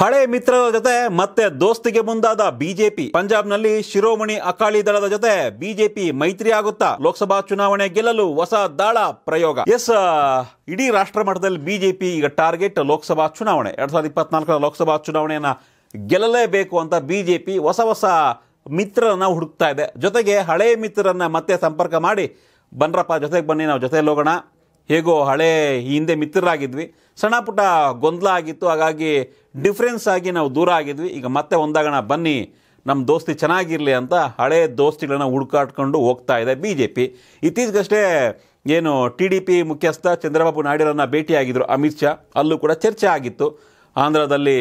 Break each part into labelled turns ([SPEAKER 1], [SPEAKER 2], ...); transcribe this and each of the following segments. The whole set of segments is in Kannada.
[SPEAKER 1] ಹಳೆ ಮಿತ್ರರ ಜೊತೆ ಮತ್ತೆ ದೋಸ್ತಿಗೆ ಮುಂದಾದ ಬಿಜೆಪಿ ಪಂಜಾಬ್ನಲ್ಲಿ ಶಿರೋಮಣಿ ಅಕಾಲಿ ದಳದ ಜೊತೆ ಬಿಜೆಪಿ ಮೈತ್ರಿ ಆಗುತ್ತಾ ಲೋಕಸಭಾ ಚುನಾವಣೆ ಗೆಲ್ಲಲು ಹೊಸ ದಾಳ ಪ್ರಯೋಗ ಎಸ್ ಇಡೀ ರಾಷ್ಟ್ರ ಮಟ್ಟದಲ್ಲಿ ಬಿಜೆಪಿ ಈಗ ಟಾರ್ಗೆಟ್ ಲೋಕಸಭಾ ಚುನಾವಣೆ ಎರಡ್ ಸಾವಿರದ ಇಪ್ಪತ್ನಾಲ್ಕರ ಲೋಕಸಭಾ ಚುನಾವಣೆಯನ್ನ ಗೆಲ್ಲಲೇಬೇಕು ಅಂತ ಬಿಜೆಪಿ ಹೊಸ ಹೊಸ ಮಿತ್ರರನ್ನ ಹುಡುಕ್ತಾ ಇದೆ ಜೊತೆಗೆ ಹಳೆ ಮಿತ್ರರನ್ನ ಮತ್ತೆ ಸಂಪರ್ಕ ಮಾಡಿ ಬನ್ರಪ್ಪ ಜೊತೆಗೆ ಬನ್ನಿ ನಾವು ಜೊತೆ ಹೋಗೋಣ ಹೇಗೋ ಹಳೆ ಹಿಂದೆ ಮಿತ್ರರಾಗಿದ್ವಿ ಸಣ್ಣ ಪುಟ್ಟ ಗೊಂದಲ ಆಗಿತ್ತು ಹಾಗಾಗಿ ಡಿಫ್ರೆನ್ಸ್ ಆಗಿ ನಾವು ದೂರ ಆಗಿದ್ವಿ ಈಗ ಮತ್ತೆ ಒಂದಾಗಣ ಬನ್ನಿ ನಮ್ಮ ದೋಸ್ತಿ ಚೆನ್ನಾಗಿರಲಿ ಅಂತ ಹಳೆ ದೋಸ್ತಿಗಳನ್ನ ಹುಡುಕಾಡ್ಕೊಂಡು ಹೋಗ್ತಾ ಇದೆ ಬಿ ಜೆ ಪಿ ಇತ್ತೀಚೆಗಷ್ಟೇ ಏನು ಟಿ ಡಿ ಪಿ ಮುಖ್ಯಸ್ಥ ಚಂದ್ರಬಾಬು ನಾಯ್ಡುರನ್ನು ಭೇಟಿಯಾಗಿದ್ದರು ಅಮಿತ್ ಶಾ ಅಲ್ಲೂ ಕೂಡ ಚರ್ಚೆ ಆಗಿತ್ತು ಆಂಧ್ರದಲ್ಲಿ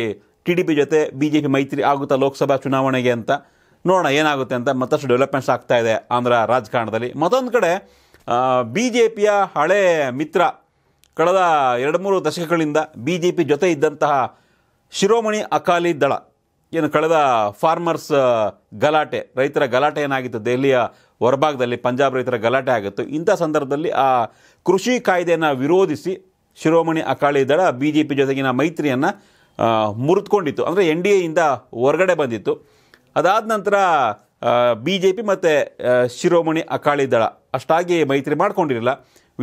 [SPEAKER 1] ಟಿ ಡಿ ಪಿ ಜೊತೆ ಬಿ ಜೆ ಪಿ ಮೈತ್ರಿ ಆಗುತ್ತಾ ಲೋಕಸಭಾ ಚುನಾವಣೆಗೆ ಅಂತ ನೋಡೋಣ ಏನಾಗುತ್ತೆ ಅಂತ ಮತ್ತಷ್ಟು ಡೆವಲಪ್ಮೆಂಟ್ಸ್ ಆಗ್ತಾ ಇದೆ ಆಂಧ್ರ ರಾಜಕಾರಣದಲ್ಲಿ ಮತ್ತೊಂದು ಕಡೆ ಬಿ ಜೆ ಪಿಯ ಹಳೆ ಮಿತ್ರ ಕಳೆದ ಎರಡು ಮೂರು ದಶಕಗಳಿಂದ ಬಿ ಜೆ ಪಿ ಜೊತೆ ಇದ್ದಂತಹ ಶಿರೋಮಣಿ ಅಕಾಲಿ ದಳ ಏನು ಕಳೆದ ಫಾರ್ಮರ್ಸ್ ಗಲಾಟೆ ರೈತರ ಗಲಾಟೆ ಏನಾಗಿತ್ತು ದೆಹಲಿಯ ಹೊರಭಾಗದಲ್ಲಿ ಪಂಜಾಬ್ ರೈತರ ಗಲಾಟೆ ಆಗಿತ್ತು ಇಂಥ ಸಂದರ್ಭದಲ್ಲಿ ಆ ಕೃಷಿ ಕಾಯ್ದೆಯನ್ನು ವಿರೋಧಿಸಿ ಶಿರೋಮಣಿ ಅಕಾಲಿ ದಳ ಬಿ ಜೆ ಪಿ ಜೊತೆಗಿನ ಮೈತ್ರಿಯನ್ನು ಮುರಿದುಕೊಂಡಿತ್ತು ಅಂದರೆ ಎನ್ ಡಿ ಎಯಿಂದ ಹೊರಗಡೆ ಬಂದಿತ್ತು ಅದಾದ ನಂತರ ಬಿ ಜೆ ಪಿ ಮತ್ತು ಶಿರೋಮಣಿ ಅಕಾಲಿ ದಳ ಅಷ್ಟಾಗಿ ಮೈತ್ರಿ ಮಾಡಿಕೊಂಡಿರಲಿಲ್ಲ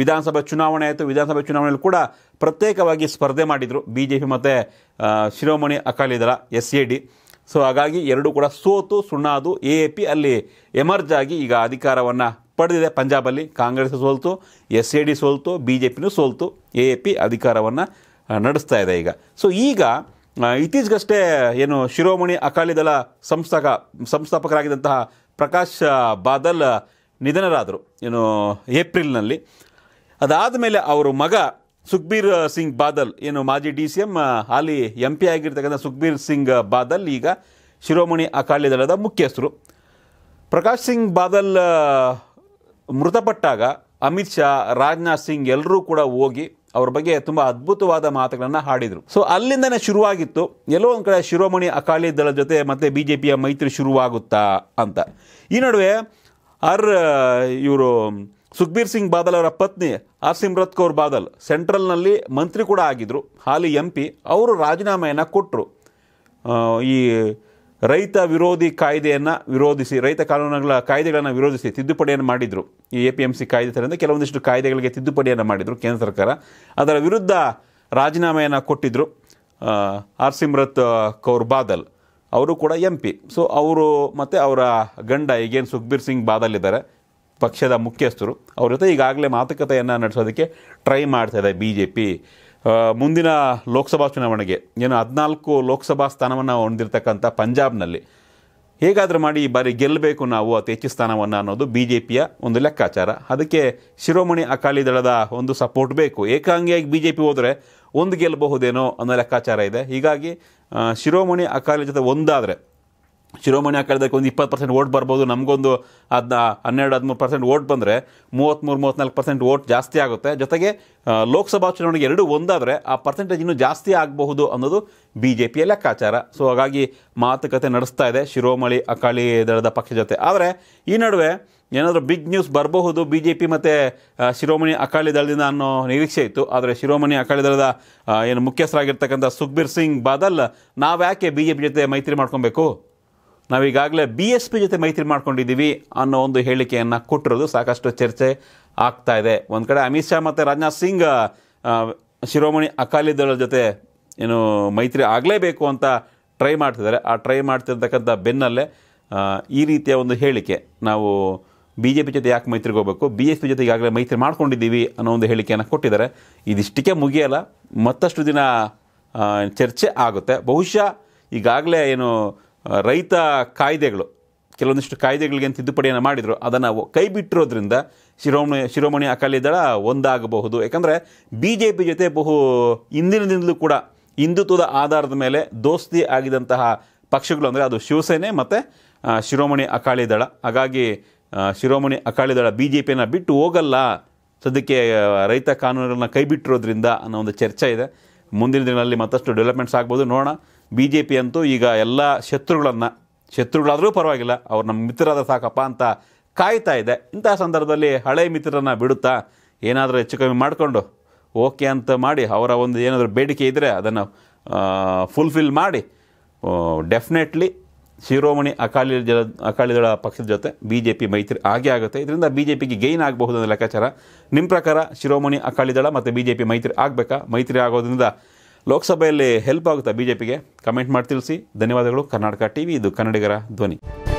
[SPEAKER 1] ವಿಧಾನಸಭೆ ಚುನಾವಣೆ ಆಯಿತು ವಿಧಾನಸಭೆ ಚುನಾವಣೆಯಲ್ಲಿ ಕೂಡ ಪ್ರತ್ಯೇಕವಾಗಿ ಸ್ಪರ್ಧೆ ಮಾಡಿದರು ಬಿ ಜೆ ಪಿ ಮತ್ತು ಶಿರೋಮಣಿ ದಳ ಎಸ್ ಎ ಡಿ ಸೊ ಹಾಗಾಗಿ ಎರಡೂ ಕೂಡ ಸೋತು ಸುಣ್ಣಾದು ಎ ಎ ಪಿ ಅಲ್ಲಿ ಎಮರ್ಜ್ ಆಗಿ ಈಗ ಅಧಿಕಾರವನ್ನು ಪಡೆದಿದೆ ಪಂಜಾಬಲ್ಲಿ ಕಾಂಗ್ರೆಸ್ ಸೋಲ್ತು ಎಸ್ ಎ ಡಿ ಸೋಲ್ತು ಬಿ ಜೆ ಪಿನೂ ಸೋಲ್ತು ಎ ಎ ಪಿ ಅಧಿಕಾರವನ್ನು ನಡೆಸ್ತಾ ಇದೆ ಈಗ ಸೊ ಈಗ ಇತ್ತೀಚೆಗಷ್ಟೇ ಏನು ಶಿರೋಮಣಿ ದಳ ಸಂಸ್ಥಾಕ ಸಂಸ್ಥಾಪಕರಾಗಿದ್ದಂತಹ ಪ್ರಕಾಶ್ ಬಾದಲ್ ನಿಧನರಾದರು ಏನು ಏಪ್ರಿಲ್ನಲ್ಲಿ ಅದಾದ ಮೇಲೆ ಅವರ ಮಗ ಸುಖಬೀರ್ ಸಿಂಗ್ ಬಾದಲ್ ಏನು ಮಾಜಿ ಡಿ ಸಿ ಎಮ್ ಹಾಲಿ ಎಂ ಪಿ ಆಗಿರ್ತಕ್ಕಂಥ ಸುಖಬೀರ್ ಸಿಂಗ್ ಬಾದಲ್ ಈಗ ಶಿರೋಮಣಿ ಅಕಾಲಿ ದಳದ ಮುಖ್ಯಸ್ಥರು ಪ್ರಕಾಶ್ ಸಿಂಗ್ ಬಾದಲ್ ಮೃತಪಟ್ಟಾಗ ಅಮಿತ್ ಶಾ ರಾಜನಾಥ್ ಸಿಂಗ್ ಎಲ್ಲರೂ ಕೂಡ ಹೋಗಿ ಅವ್ರ ಬಗ್ಗೆ ತುಂಬ ಅದ್ಭುತವಾದ ಮಾತುಗಳನ್ನು ಹಾಡಿದರು ಸೊ ಅಲ್ಲಿಂದನೇ ಶುರುವಾಗಿತ್ತು ಎಲ್ಲೋ ಒಂದು ಕಡೆ ಶಿರೋಮಣಿ ಅಕಾಲಿ ದಳದ ಜೊತೆ ಮತ್ತೆ ಬಿ ಜೆ ಪಿಯ ಮೈತ್ರಿ ಶುರುವಾಗುತ್ತಾ ಅಂತ ಈ ನಡುವೆ ಆರ್ ಇವರು ಸುಖಬೀರ್ ಸಿಂಗ್ ಬಾದಲ್ ಅವರ ಪತ್ನಿ ಹರ್ಸಿಮ್ರತ್ ಕೌರ್ ಬಾದಲ್ ಸೆಂಟ್ರಲ್ನಲ್ಲಿ ಮಂತ್ರಿ ಕೂಡ ಆಗಿದ್ದರು ಹಾಲಿ ಎಂ ಪಿ ಅವರು ರಾಜೀನಾಮೆಯನ್ನು ಕೊಟ್ಟರು ಈ ರೈತ ವಿರೋಧಿ ಕಾಯ್ದೆಯನ್ನು ವಿರೋಧಿಸಿ ರೈತ ಕಾನೂನುಗಳ ಕಾಯ್ದೆಗಳನ್ನು ವಿರೋಧಿಸಿ ತಿದ್ದುಪಡಿಯನ್ನು ಮಾಡಿದರು ಈ ಎ ಪಿ ಎಮ್ ಸಿ ಕಾಯ್ದೆ ಥರದಿಂದ ಕೆಲವೊಂದಿಷ್ಟು ಕಾಯ್ದೆಗಳಿಗೆ ತಿದ್ದುಪಡಿಯನ್ನು ಮಾಡಿದರು ಕೇಂದ್ರ ಸರ್ಕಾರ ಅದರ ವಿರುದ್ಧ ರಾಜೀನಾಮೆಯನ್ನು ಕೊಟ್ಟಿದ್ದರು ಹರ್ಸಿಮ್ರತ್ ಕೌರ್ ಬಾದಲ್ ಅವರು ಕೂಡ ಎಂ ಪಿ ಸೊ ಅವರು ಮತ್ತು ಅವರ ಗಂಡ ಈಗೇನು ಸುಖ್ಬೀರ್ ಸಿಂಗ್ ಬಾದಲ್ ಇದ್ದಾರೆ ಪಕ್ಷದ ಮುಖ್ಯಸ್ಥರು ಅವ್ರ ಜೊತೆ ಈಗಾಗಲೇ ಮಾತುಕತೆಯನ್ನು ನಡೆಸೋದಕ್ಕೆ ಟ್ರೈ ಇದೆ ಬಿ ಜೆ ಪಿ ಮುಂದಿನ ಲೋಕಸಭಾ ಚುನಾವಣೆಗೆ ಏನು ಹದಿನಾಲ್ಕು ಲೋಕಸಭಾ ಸ್ಥಾನವನ್ನು ಹೊಂದಿರತಕ್ಕಂಥ ಪಂಜಾಬ್ನಲ್ಲಿ ಹೇಗಾದರೂ ಮಾಡಿ ಈ ಬಾರಿ ಗೆಲ್ಲಬೇಕು ನಾವು ಅತಿ ಹೆಚ್ಚು ಸ್ಥಾನವನ್ನು ಅನ್ನೋದು ಬಿ ಜೆ ಪಿಯ ಒಂದು ಲೆಕ್ಕಾಚಾರ ಅದಕ್ಕೆ ಶಿರೋಮಣಿ ಅಕಾಲಿ ದಳದ ಒಂದು ಸಪೋರ್ಟ್ ಬೇಕು ಏಕಾಂಗಿಯಾಗಿ ಬಿ ಜೆ ಪಿ ಹೋದರೆ ಒಂದು ಗೆಲ್ಲಬಹುದೇನೋ ಅನ್ನೋ ಲೆಕ್ಕಾಚಾರ ಇದೆ ಹೀಗಾಗಿ ಶಿರೋಮಣಿ ಅಕಾಲಿ ಜೊತೆ ಒಂದಾದರೆ ಶಿರೋಮಣಿ ದಳಕ್ಕೆ ಒಂದು ಇಪ್ಪತ್ತು ಪರ್ಸೆಂಟ್ ವೋಟ್ ಬರ್ಬೋದು ನಮಗೊಂದು ಅದನ್ನ ಹನ್ನೆರಡು ಹದಿಮೂರು ಪರ್ಸೆಂಟ್ ವೋಟ್ ಬಂದರೆ ಮೂವತ್ತ್ಮೂರು ಮೂವತ್ತ್ನಾಲ್ಕು ಪರ್ಸೆಂಟ್ ವೋಟ್ ಜಾಸ್ತಿ ಆಗುತ್ತೆ ಜೊತೆಗೆ ಲೋಕಸಭಾ ಚುನಾವಣೆಗೆ ಎರಡೂ ಒಂದಾದರೆ ಆ ಪರ್ಸೆಂಟೇಜ್ ಇನ್ನೂ ಜಾಸ್ತಿ ಆಗಬಹುದು ಅನ್ನೋದು ಬಿ ಜೆ ಪಿಯ ಲೆಕ್ಕಾಚಾರ ಸೊ ಹಾಗಾಗಿ ಮಾತುಕತೆ ನಡೆಸ್ತಾ ಇದೆ ಶಿರೋಮಣಿ ಅಕಾಲಿ ದಳದ ಪಕ್ಷ ಜೊತೆ ಆದರೆ ಈ ನಡುವೆ ಏನಾದರೂ ಬಿಗ್ ನ್ಯೂಸ್ ಬರಬಹುದು ಬಿ ಜೆ ಪಿ ಮತ್ತು ಶಿರೋಮಣಿ ಅಕಾಲಿ ದಳದಿಂದ ಅನ್ನೋ ನಿರೀಕ್ಷೆ ಇತ್ತು ಆದರೆ ಶಿರೋಮಣಿ ಅಕಾಲಿ ದಳದ ಏನು ಮುಖ್ಯಸ್ಥರಾಗಿರ್ತಕ್ಕಂಥ ಸುಖಬೀರ್ ಸಿಂಗ್ ಬಾದಲ್ ನಾವ್ಯಾಕೆ ಬಿ ಜೆ ಪಿ ಜೊತೆ ಮೈತ್ರಿ ಮಾಡ್ಕೊಬೇಕು ನಾವೀಗಾಗಲೇ ಬಿ ಎಸ್ ಪಿ ಜೊತೆ ಮೈತ್ರಿ ಮಾಡ್ಕೊಂಡಿದ್ದೀವಿ ಅನ್ನೋ ಒಂದು ಹೇಳಿಕೆಯನ್ನು ಕೊಟ್ಟಿರೋದು ಸಾಕಷ್ಟು ಚರ್ಚೆ ಆಗ್ತಾ ಇದೆ ಒಂದು ಕಡೆ ಅಮಿತ್ ಶಾ ಮತ್ತು ರಾಜನಾಥ್ ಸಿಂಗ್ ಶಿರೋಮಣಿ ಅಕಾಲಿ ದಳದ ಜೊತೆ ಏನು ಮೈತ್ರಿ ಆಗಲೇಬೇಕು ಅಂತ ಟ್ರೈ ಮಾಡ್ತಿದ್ದಾರೆ ಆ ಟ್ರೈ ಮಾಡ್ತಿರ್ತಕ್ಕಂಥ ಬೆನ್ನಲ್ಲೇ ಈ ರೀತಿಯ ಒಂದು ಹೇಳಿಕೆ ನಾವು ಬಿ ಜೆ ಪಿ ಜೊತೆ ಯಾಕೆ ಮೈತ್ರಿಗೆ ಹೋಗಬೇಕು ಬಿ ಎಸ್ ಪಿ ಜೊತೆ ಈಗಾಗಲೇ ಮೈತ್ರಿ ಮಾಡ್ಕೊಂಡಿದ್ದೀವಿ ಅನ್ನೋ ಒಂದು ಹೇಳಿಕೆಯನ್ನು ಕೊಟ್ಟಿದ್ದಾರೆ ಇದಿಷ್ಟಕ್ಕೆ ಮುಗಿಯಲ್ಲ ಮತ್ತಷ್ಟು ದಿನ ಚರ್ಚೆ ಆಗುತ್ತೆ ಬಹುಶಃ ಈಗಾಗಲೇ ಏನು ರೈತ ಕಾಯ್ದೆಗಳು ಕೆಲವೊಂದಿಷ್ಟು ಕಾಯ್ದೆಗಳಿಗೆ ತಿದ್ದುಪಡಿಯನ್ನು ಮಾಡಿದರು ಅದನ್ನು ಕೈ ಬಿಟ್ಟಿರೋದ್ರಿಂದ ಶಿರೋಮಣಿ ಶಿರೋಮಣಿ ಅಕಾಲಿ ದಳ ಒಂದಾಗಬಹುದು ಯಾಕಂದರೆ ಬಿ ಜೆ ಪಿ ಜೊತೆ ಬಹು ಹಿಂದಿನದಿಂದಲೂ ಕೂಡ ಹಿಂದುತ್ವದ ಆಧಾರದ ಮೇಲೆ ದೋಸ್ತಿ ಆಗಿದಂತಹ ಪಕ್ಷಗಳು ಅಂದರೆ ಅದು ಶಿವಸೇನೆ ಮತ್ತು ಶಿರೋಮಣಿ ಅಕಾಲಿ ದಳ ಹಾಗಾಗಿ ಶಿರೋಮಣಿ ಅಕಾಲಿ ದಳ ಬಿ ಜೆ ಪಿಯನ್ನು ಬಿಟ್ಟು ಹೋಗಲ್ಲ ಸದ್ಯಕ್ಕೆ ರೈತ ಕಾನೂನುಗಳನ್ನ ಕೈಬಿಟ್ಟಿರೋದ್ರಿಂದ ಅನ್ನೋ ಒಂದು ಚರ್ಚೆ ಇದೆ ಮುಂದಿನ ದಿನಗಳಲ್ಲಿ ಮತ್ತಷ್ಟು ಡೆವಲಪ್ಮೆಂಟ್ಸ್ ಆಗ್ಬೋದು ನೋಡೋಣ ಬಿ ಜೆ ಪಿ ಅಂತೂ ಈಗ ಎಲ್ಲ ಶತ್ರುಗಳನ್ನು ಶತ್ರುಗಳಾದರೂ ಪರವಾಗಿಲ್ಲ ಅವ್ರು ನಮ್ಮ ಮಿತ್ರರಾದ ಸಾಕಪ್ಪ ಅಂತ ಕಾಯ್ತಾ ಇದೆ ಇಂಥ ಸಂದರ್ಭದಲ್ಲಿ ಹಳೆ ಮಿತ್ರರನ್ನು ಬಿಡುತ್ತಾ ಏನಾದರೂ ಹೆಚ್ಚು ಕಮ್ಮಿ ಮಾಡಿಕೊಂಡು ಓಕೆ ಅಂತ ಮಾಡಿ ಅವರ ಒಂದು ಏನಾದರೂ ಬೇಡಿಕೆ ಇದ್ದರೆ ಅದನ್ನು ಫುಲ್ಫಿಲ್ ಮಾಡಿ ಡೆಫಿನೆಟ್ಲಿ ಶಿರೋಮಣಿ ಅಕಾಲಿ ಅಕಾಲಿ ದಳ ಪಕ್ಷದ ಜೊತೆ ಬಿ ಜೆ ಪಿ ಮೈತ್ರಿ ಆಗೇ ಆಗುತ್ತೆ ಇದರಿಂದ ಬಿ ಜೆ ಪಿಗೆ ಗೈನ್ ಆಗಬಹುದು ಅನ್ನೋ ಲೆಕ್ಕಾಚಾರ ನಿಮ್ಮ ಪ್ರಕಾರ ಶಿರೋಮಣಿ ದಳ ಮತ್ತು ಬಿ ಜೆ ಪಿ ಮೈತ್ರಿ ಆಗಬೇಕಾ ಮೈತ್ರಿ ಆಗೋದ್ರಿಂದ ಲೋಕಸಭೆಯಲ್ಲಿ ಹೆಲ್ಪ್ ಆಗುತ್ತಾ ಬಿ ಜೆ ಪಿಗೆ ಕಮೆಂಟ್ ಮಾಡಿ ತಿಳಿಸಿ ಧನ್ಯವಾದಗಳು ಕರ್ನಾಟಕ ಟಿ ಇದು ಕನ್ನಡಿಗರ ಧ್ವನಿ